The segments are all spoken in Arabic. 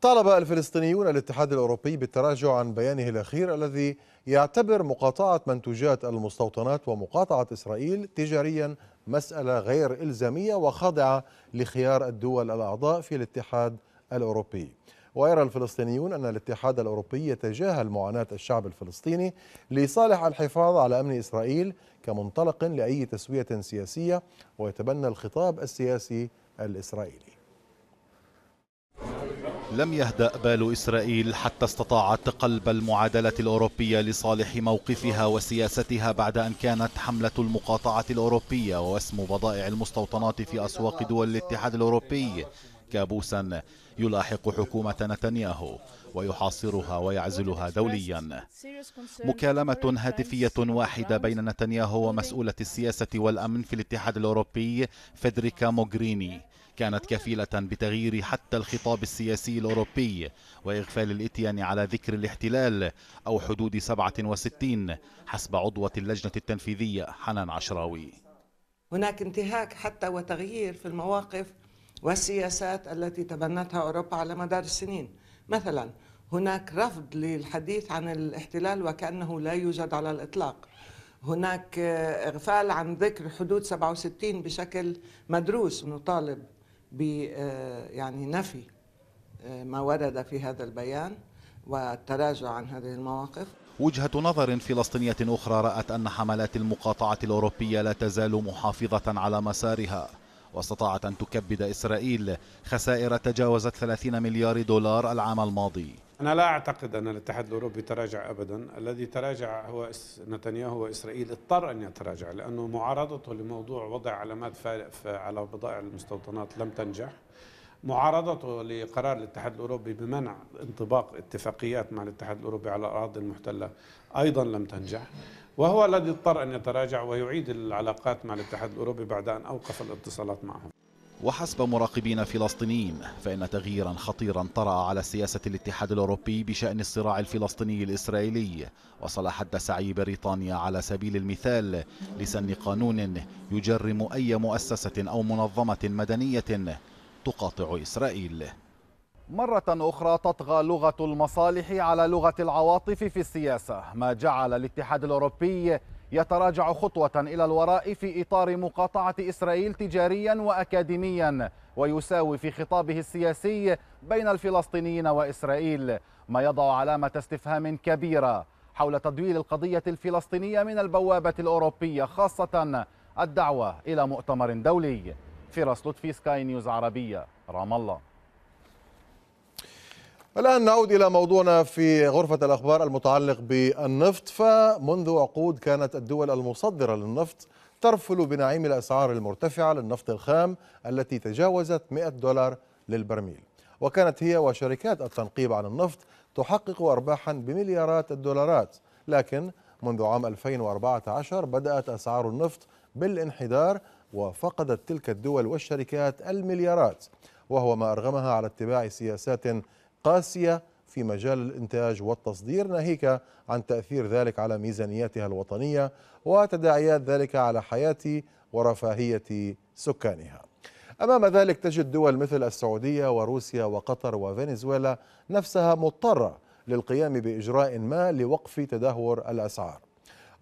طالب الفلسطينيون الاتحاد الأوروبي بالتراجع عن بيانه الأخير الذي يعتبر مقاطعة منتوجات المستوطنات ومقاطعة إسرائيل تجاريا مسألة غير إلزامية وخاضعة لخيار الدول الأعضاء في الاتحاد الأوروبي ويرى الفلسطينيون أن الاتحاد الأوروبي يتجاهل معاناة الشعب الفلسطيني لصالح الحفاظ على أمن إسرائيل كمنطلق لأي تسوية سياسية ويتبنى الخطاب السياسي الإسرائيلي لم يهدأ بال إسرائيل حتى استطاعت قلب المعادلة الأوروبية لصالح موقفها وسياستها بعد أن كانت حملة المقاطعة الأوروبية ووسم بضائع المستوطنات في أسواق دول الاتحاد الأوروبي كابوسا يلاحق حكومة نتنياهو ويحاصرها ويعزلها دوليا مكالمة هاتفية واحدة بين نتنياهو ومسؤولة السياسة والأمن في الاتحاد الأوروبي فيدريكا موغريني كانت كفيلة بتغيير حتى الخطاب السياسي الأوروبي وإغفال الإتيان على ذكر الاحتلال أو حدود 67 حسب عضوة اللجنة التنفيذية حنان عشراوي هناك انتهاك حتى وتغيير في المواقف والسياسات التي تبنتها أوروبا على مدار السنين مثلا هناك رفض للحديث عن الاحتلال وكأنه لا يوجد على الإطلاق هناك إغفال عن ذكر حدود 67 بشكل مدروس نطالب ب آه، يعني نفي آه، ما ورد في هذا البيان والتراجع عن هذه المواقف وجهة نظر فلسطينية أخرى رأت أن حملات المقاطعة الأوروبية لا تزال محافظة على مسارها واستطاعت أن تكبد إسرائيل خسائر تجاوزت 30 مليار دولار العام الماضي أنا لا أعتقد أن الاتحاد الأوروبي تراجع أبدا الذي تراجع هو نتنياهو وإسرائيل اضطر أن يتراجع لأنه معارضته لموضوع وضع علامات على بضائع المستوطنات لم تنجح معارضته لقرار الاتحاد الاوروبي بمنع انطباق اتفاقيات مع الاتحاد الاوروبي على الاراضي المحتله ايضا لم تنجح وهو الذي اضطر ان يتراجع ويعيد العلاقات مع الاتحاد الاوروبي بعد ان اوقف الاتصالات معهم وحسب مراقبين فلسطينيين فإن تغييرا خطيرا طرأ على سياسة الاتحاد الأوروبي بشأن الصراع الفلسطيني الإسرائيلي وصل حد سعي بريطانيا على سبيل المثال لسن قانون يجرم أي مؤسسة أو منظمة مدنية تقاطع إسرائيل مرة أخرى تطغى لغة المصالح على لغة العواطف في السياسة ما جعل الاتحاد الأوروبي يتراجع خطوة إلى الوراء في إطار مقاطعة إسرائيل تجاريا وأكاديميا ويساوي في خطابه السياسي بين الفلسطينيين وإسرائيل ما يضع علامة استفهام كبيرة حول تدويل القضية الفلسطينية من البوابة الأوروبية خاصة الدعوة إلى مؤتمر دولي فراس لطفي سكاي نيوز عربية رام الله الآن نعود إلى موضوعنا في غرفة الأخبار المتعلق بالنفط فمنذ عقود كانت الدول المصدرة للنفط ترفل بنعيم الأسعار المرتفعة للنفط الخام التي تجاوزت 100 دولار للبرميل وكانت هي وشركات التنقيب عن النفط تحقق أرباحا بمليارات الدولارات لكن منذ عام 2014 بدأت أسعار النفط بالانحدار وفقدت تلك الدول والشركات المليارات وهو ما أرغمها على اتباع سياسات قاسية في مجال الإنتاج والتصدير ناهيك عن تأثير ذلك على ميزانيتها الوطنية وتداعيات ذلك على حياة ورفاهية سكانها أمام ذلك تجد دول مثل السعودية وروسيا وقطر وفنزويلا نفسها مضطرة للقيام بإجراء ما لوقف تدهور الأسعار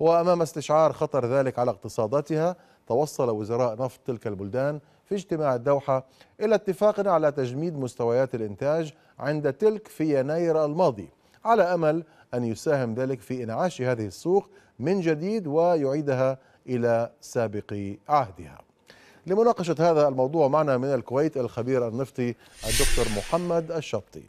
وأمام استشعار خطر ذلك على اقتصاداتها توصل وزراء نفط تلك البلدان في اجتماع الدوحة إلى اتفاق على تجميد مستويات الإنتاج عند تلك في يناير الماضي على أمل أن يساهم ذلك في إنعاش هذه السوق من جديد ويعيدها إلى سابق عهدها لمناقشة هذا الموضوع معنا من الكويت الخبير النفطي الدكتور محمد الشبطي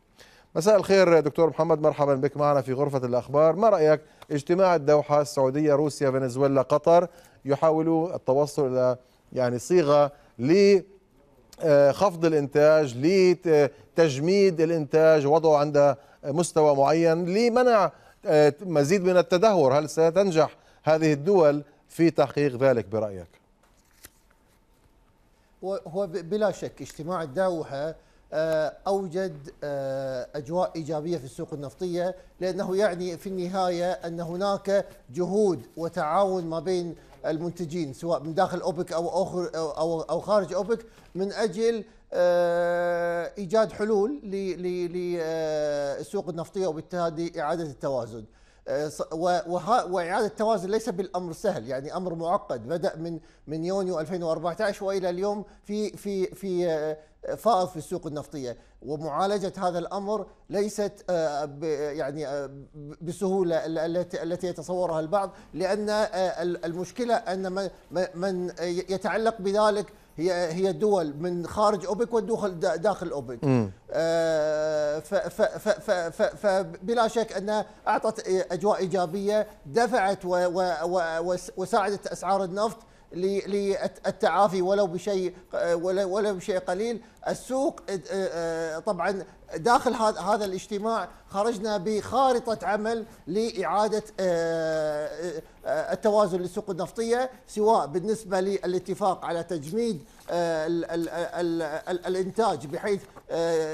مساء الخير دكتور محمد مرحبا بك معنا في غرفة الأخبار ما رأيك اجتماع الدوحة السعودية روسيا فنزويلا قطر يحاولوا التوصل إلى يعني صيغة لخفض الانتاج لتجميد الانتاج وضعه عند مستوى معين لمنع آه، مزيد من التدهور هل ستنجح هذه الدول في تحقيق ذلك برأيك؟ هو بلا شك اجتماع الدوحة آه، اوجد آه، اجواء ايجابيه في السوق النفطيه لانه يعني في النهايه ان هناك جهود وتعاون ما بين المنتجين سواء من داخل اوبك او او او خارج اوبك من اجل آه، ايجاد حلول للسوق النفطيه وبالتالي اعاده التوازن. واعاده التوازن ليس بالامر سهل يعني امر معقد بدا من من يونيو 2014 والى اليوم في في في آه، فائض في السوق النفطيه ومعالجه هذا الامر ليست آه، يعني آه، بسهوله التي يتصورها البعض لان المشكله ان من يتعلق بذلك هي هي دول من خارج اوبك ودخل داخل اوبك آه، فبلا شك انها اعطت اجواء ايجابيه دفعت وساعدت اسعار النفط للتعافي ولو بشيء ولو بشيء قليل السوق آه، آه، طبعا داخل هذا الاجتماع خرجنا بخارطه عمل لاعاده آه، التوازن للسوق النفطيه سواء بالنسبه للاتفاق على تجميد الانتاج بحيث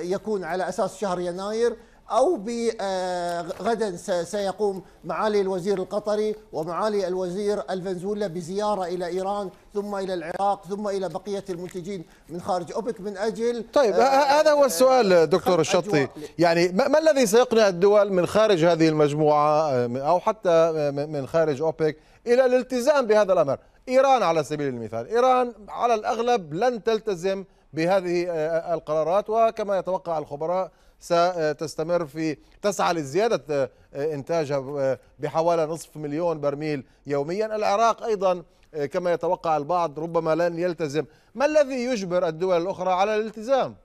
يكون على اساس شهر يناير أو آه، غدا سيقوم معالي الوزير القطري ومعالي الوزير الفنزويلا بزيارة إلى إيران ثم إلى العراق ثم إلى بقية المنتجين من خارج أوبك من أجل طيب آه هذا هو السؤال دكتور الشطي يعني ما الذي سيقنع الدول من خارج هذه المجموعة آه، أو حتى آه، من خارج أوبك إلى الالتزام بهذا الأمر إيران على سبيل المثال إيران على الأغلب لن تلتزم بهذه القرارات وكما يتوقع الخبراء ستستمر في تسعى لزيادة آه، إنتاجها آه، بحوالي نصف مليون برميل يوميا العراق أيضا آه، كما يتوقع البعض ربما لن يلتزم ما الذي يجبر الدول الأخرى على الالتزام؟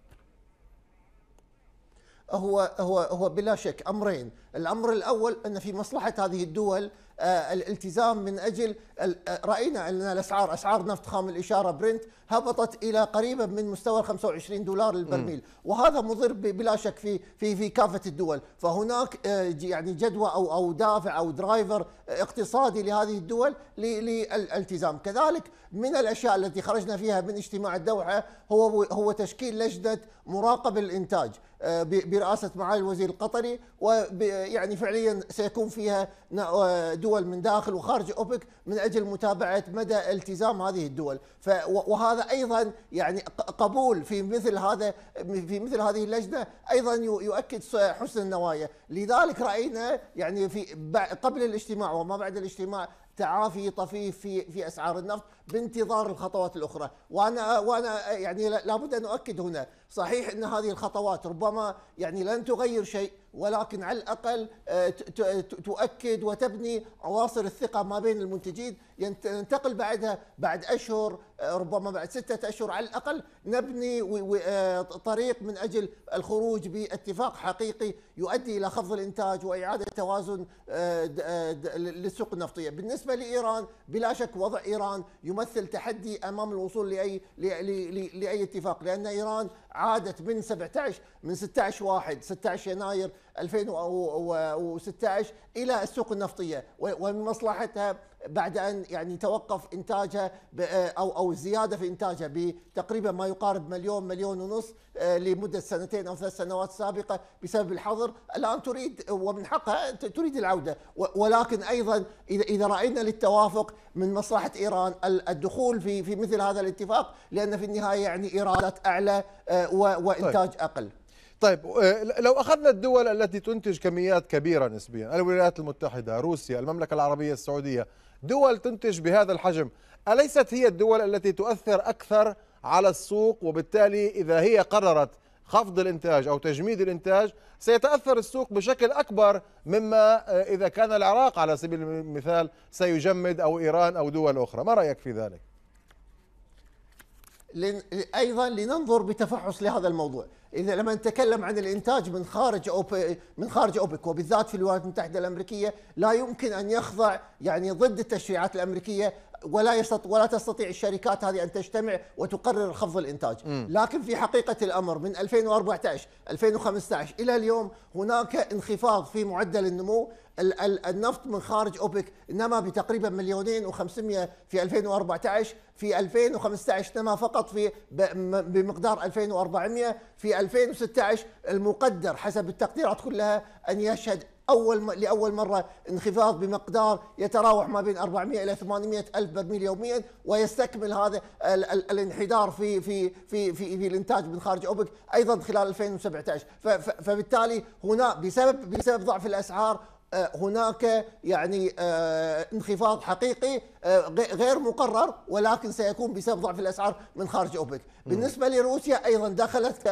هو هو هو بلا شك امرين، الامر الاول ان في مصلحه هذه الدول آه، الالتزام من اجل آه، راينا ان الاسعار اسعار نفط خام الاشاره برنت هبطت الى قريبا من مستوى 25 دولار للبرميل، وهذا مضر بلا شك في في في كافه الدول، فهناك آه، يعني جدوى او او دافع او درايفر اقتصادي لهذه الدول للالتزام، كذلك من الاشياء التي خرجنا فيها من اجتماع الدوحه هو هو تشكيل لجنه مراقبه الانتاج، آه، برئاسه معالي الوزير القطري ويعني فعليا سيكون فيها آه، دول من داخل وخارج اوبك من اجل متابعه مدى التزام هذه الدول وهذا ايضا يعني قبول في مثل هذا في مثل هذه اللجنه ايضا يؤكد حسن النوايا لذلك راينا يعني في قبل الاجتماع وما بعد الاجتماع تعافي طفيف في في اسعار النفط بانتظار الخطوات الاخرى، وانا وانا يعني لابد ان اؤكد هنا، صحيح ان هذه الخطوات ربما يعني لن تغير شيء ولكن على الاقل آه، تؤكد وتبني عواصر الثقه ما بين المنتجين ننتقل بعدها بعد اشهر آه، ربما بعد سته اشهر على الاقل نبني آه، طريق من اجل الخروج باتفاق حقيقي يؤدي الى خفض الانتاج واعاده توازن للسوق النفطيه، بالنسبه لايران بلا شك وضع ايران يمثل تحدي امام الوصول لاي لاي اتفاق لان ايران عادت من 17 من 16 واحد 16 يناير 2016 الى السوق النفطيه ومن مصلحتها بعد ان يعني توقف انتاجها او او الزياده في انتاجها بتقريبا ما يقارب مليون مليون ونص آه، لمده سنتين او ثلاث سنوات سابقه بسبب الحظر الان تريد ومن حقها تريد العوده ولكن ايضا اذا راينا للتوافق من مصلحه ايران الدخول في في مثل هذا الاتفاق لان في النهايه يعني ايرادات اعلى آه، وانتاج طيب. اقل طيب آه، لو اخذنا الدول التي تنتج كميات كبيره نسبيا الولايات المتحده روسيا المملكه العربيه السعوديه دول تنتج بهذا الحجم اليست هي الدول التي تؤثر اكثر على السوق وبالتالي اذا هي قررت خفض الانتاج او تجميد الانتاج سيتاثر السوق بشكل اكبر مما آه، اذا كان العراق على سبيل المثال سيجمد او ايران او دول اخرى ما رايك في ذلك لن... ايضا لننظر بتفحص لهذا الموضوع اذا لما نتكلم عن الانتاج من خارج أوبي من خارج اوبك وبالذات في الولايات المتحده الامريكيه لا يمكن ان يخضع يعني ضد التشريعات الامريكيه ولا يستط... ولا تستطيع الشركات هذه ان تجتمع وتقرر خفض الانتاج، م. لكن في حقيقه الامر من 2014 2015 الى اليوم هناك انخفاض في معدل النمو النفط من خارج اوبك نما بتقريبا مليونين و500 في 2014 في 2015 نما فقط في بمقدار 2400 في 2016 المقدر حسب التقديرات كلها أن يشهد أول لأول مرة انخفاض بمقدار يتراوح ما بين 400 إلى 800 ألف برميل يوميا ويستكمل هذا ال ال الانحدار في في في في, في الإنتاج من خارج أوبك أيضا خلال 2017 فبالتالي هنا بسبب بسبب ضعف الأسعار آه، هناك يعني آه، انخفاض حقيقي آه، غير مقرر ولكن سيكون بسبب ضعف الاسعار من خارج اوبك بالنسبه لروسيا ايضا دخلت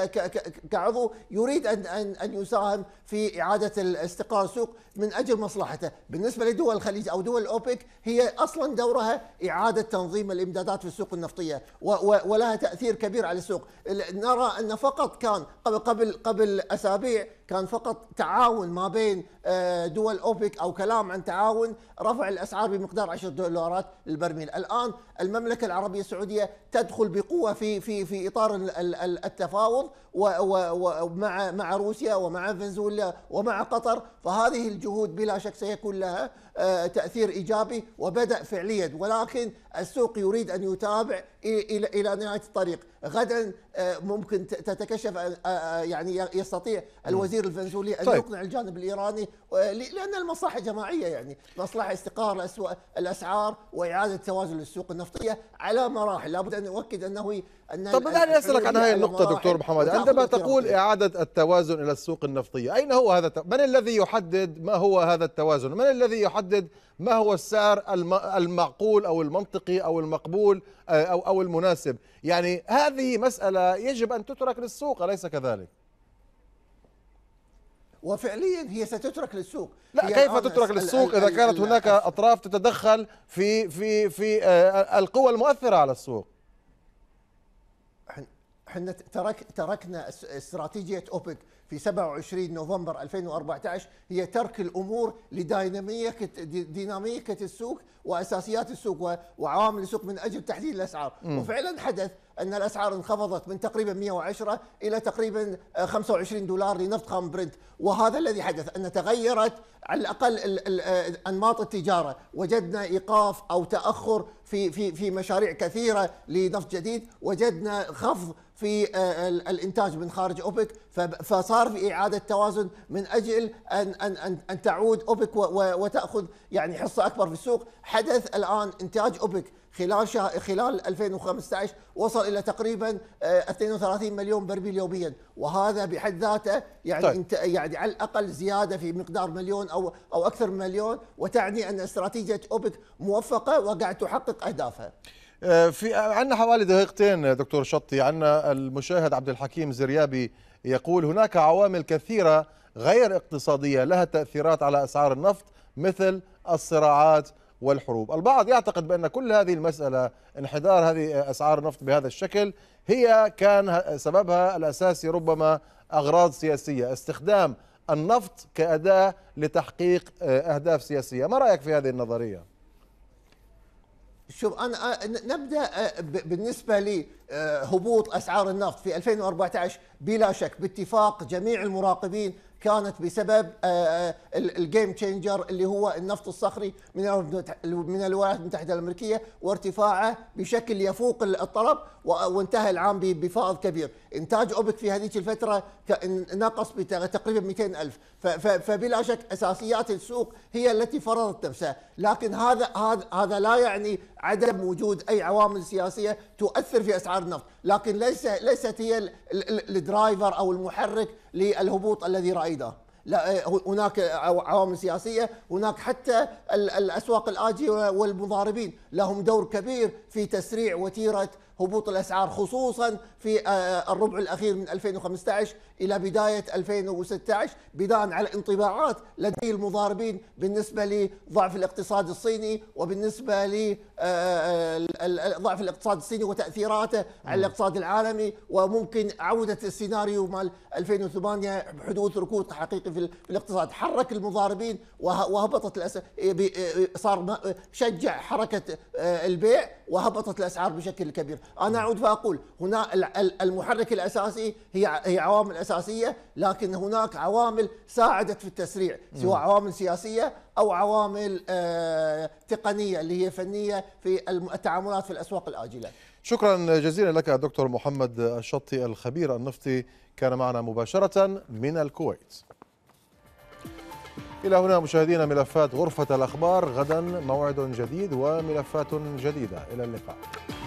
كعضو يريد ان ان يساهم في اعاده استقرار السوق من اجل مصلحته بالنسبه لدول الخليج او دول اوبك هي اصلا دورها اعاده تنظيم الامدادات في السوق النفطيه ولها تاثير كبير على السوق نرى ان فقط كان قبل قبل قبل اسابيع كان فقط تعاون ما بين آه، دول اوبك او كلام عن تعاون رفع الاسعار بمقدار 10 دولارات سعرات البرميل الآن المملكة العربية السعودية تدخل بقوة في في في إطار التفاوض ومع مع روسيا ومع فنزويلا ومع قطر فهذه الجهود بلا شك سيكون لها آه، تأثير إيجابي وبدأ فعليا ولكن السوق يريد أن يتابع إلى نهاية الطريق غدا آه، ممكن تتكشف آه، آه، يعني يستطيع الوزير الفنزويلي ان طيب. يقنع الجانب الايراني لان المصلحه جماعيه يعني مصلحه استقرار الاسعار واعاده توازن السوق النفطيه على مراحل لابد ان اؤكد انه ان طب دعني اسالك عن هذه النقطه دكتور محمد عندما تقول اعاده التوازن الى السوق النفطيه اين هو هذا من الذي يحدد ما هو هذا التوازن من الذي يحدد ما هو السعر المعقول او المنطقي او المقبول او او المناسب يعني هذا هذه مسألة يجب أن تترك للسوق أليس كذلك؟ وفعليا هي ستترك للسوق لا كيف تترك للسوق اذا كانت هناك اطراف تتدخل في في في آه، القوى المؤثره على السوق احنا ترك تركنا استراتيجيه اوبك في 27 نوفمبر 2014 هي ترك الامور لديناميكة ديناميكة السوق واساسيات السوق وعوامل السوق من اجل تحديد الاسعار م. وفعلا حدث ان الاسعار انخفضت من تقريبا 110 الى تقريبا 25 دولار لنفط خام برنت وهذا الذي حدث ان تغيرت على الاقل انماط التجاره وجدنا ايقاف او تاخر في في في مشاريع كثيره لنفط جديد وجدنا خفض في آه، الانتاج من خارج اوبك فصار في اعاده توازن من اجل ان ان ان, أن تعود اوبك وتاخذ يعني حصه اكبر في السوق حدث الان انتاج اوبك خلال شهر خلال 2015 وصل الى تقريبا 32 آه، مليون برميل يوميا وهذا بحد ذاته يعني طيب. انت يعني على الاقل زياده في مقدار مليون او او اكثر من مليون وتعني ان استراتيجيه اوبك موفقه وقاعد تحقق اهدافها آه، في عندنا حوالي دقيقتين دكتور شطي عندنا المشاهد عبد الحكيم زريابي يقول هناك عوامل كثيره غير اقتصاديه لها تاثيرات على اسعار النفط مثل الصراعات والحروب البعض يعتقد بأن كل هذه المسألة انحدار هذه أسعار النفط بهذا الشكل هي كان سببها الأساسي ربما أغراض سياسية استخدام النفط كأداة لتحقيق آه، أهداف سياسية ما رأيك في هذه النظرية؟ شوف انا نبدا بالنسبه لهبوط اسعار النفط في 2014 بلا شك باتفاق جميع المراقبين كانت بسبب آه، آه، الجيم تشينجر اللي هو النفط الصخري من من الولايات المتحده الامريكيه وارتفاعه بشكل يفوق الطلب وانتهى العام بفائض كبير انتاج اوبك في هذه الفتره نقص تقريبا 200 الف فبلا شك اساسيات السوق هي التي فرضت نفسها لكن هذا هذا هذا لا يعني عدم وجود اي عوامل سياسيه تؤثر في اسعار النفط لكن ليس ليست هي الدرايفر او المحرك للهبوط الذي رايناه بسيطه لا إيه، هناك عوامل سياسيه هناك حتى الاسواق الاجيه والمضاربين لهم دور كبير في تسريع وتيره هبوط الاسعار خصوصا في آه، آه، الربع الاخير من 2015 الى بدايه 2016 بناء على انطباعات لدي المضاربين بالنسبه لضعف الاقتصاد الصيني وبالنسبه لضعف آه، الاقتصاد الصيني وتاثيراته على الاقتصاد العالمي وممكن عوده السيناريو مال 2008 بحدوث ركود حقيقي في الاقتصاد حرك المضاربين وهبطت الأسعار إيه، إيه، صار شجع حركه البيع وهبطت الاسعار بشكل كبير انا اعود فاقول هنا المحرك الاساسي هي هي عوامل اساسيه لكن هناك عوامل ساعدت في التسريع سواء عوامل سياسيه او عوامل آه، تقنيه اللي هي فنيه في التعاملات في الاسواق الاجله. شكرا جزيلا لك دكتور محمد الشطي الخبير النفطي كان معنا مباشره من الكويت. إلى هنا مشاهدينا ملفات غرفة الأخبار غدا موعد جديد وملفات جديدة إلى اللقاء